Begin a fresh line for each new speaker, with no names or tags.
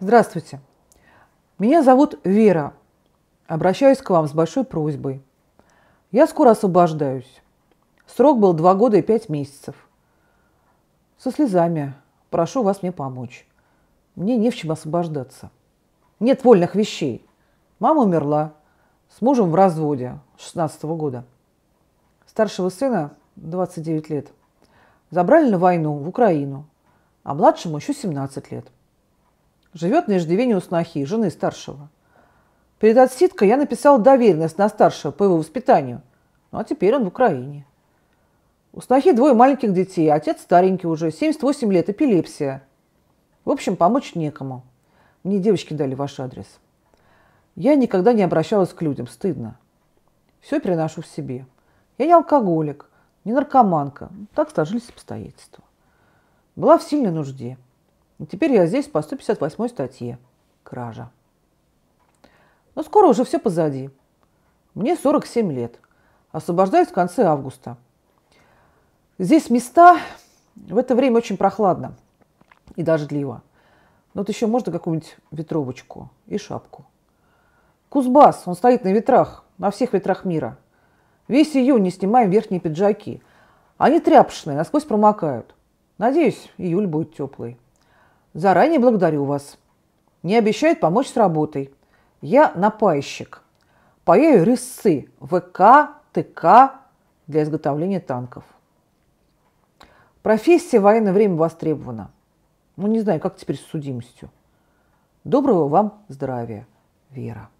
Здравствуйте. Меня зовут Вера. Обращаюсь к вам с большой просьбой. Я скоро освобождаюсь. Срок был два года и пять месяцев. Со слезами. Прошу вас мне помочь. Мне не в чем освобождаться. Нет вольных вещей. Мама умерла. С мужем в разводе 16 -го года. Старшего сына 29 лет. Забрали на войну в Украину. А младшему еще 17 лет. Живет на иждивении у снохи, жены старшего. Перед отсидкой я написал доверенность на старшего по его воспитанию. Ну а теперь он в Украине. У снохи двое маленьких детей, отец старенький уже, 78 лет, эпилепсия. В общем, помочь некому. Мне девочки дали ваш адрес. Я никогда не обращалась к людям, стыдно. Все переношу в себе. Я не алкоголик, не наркоманка. Так сложились обстоятельства. Была в сильной нужде. Теперь я здесь по 158 статье. Кража. Но скоро уже все позади. Мне 47 лет. Освобождаюсь в конце августа. Здесь места в это время очень прохладно и дождливо. Но вот еще можно какую-нибудь ветровочку и шапку. Кузбас, он стоит на ветрах, на всех ветрах мира. Весь июнь не снимаем верхние пиджаки. Они тряпочные, насквозь промокают. Надеюсь, июль будет теплый. Заранее благодарю вас. Не обещает помочь с работой. Я напаищик. Паяю резцы ВК, ТК для изготовления танков. Профессия в военное время востребована. Ну, не знаю, как теперь с судимостью. Доброго вам здравия, Вера.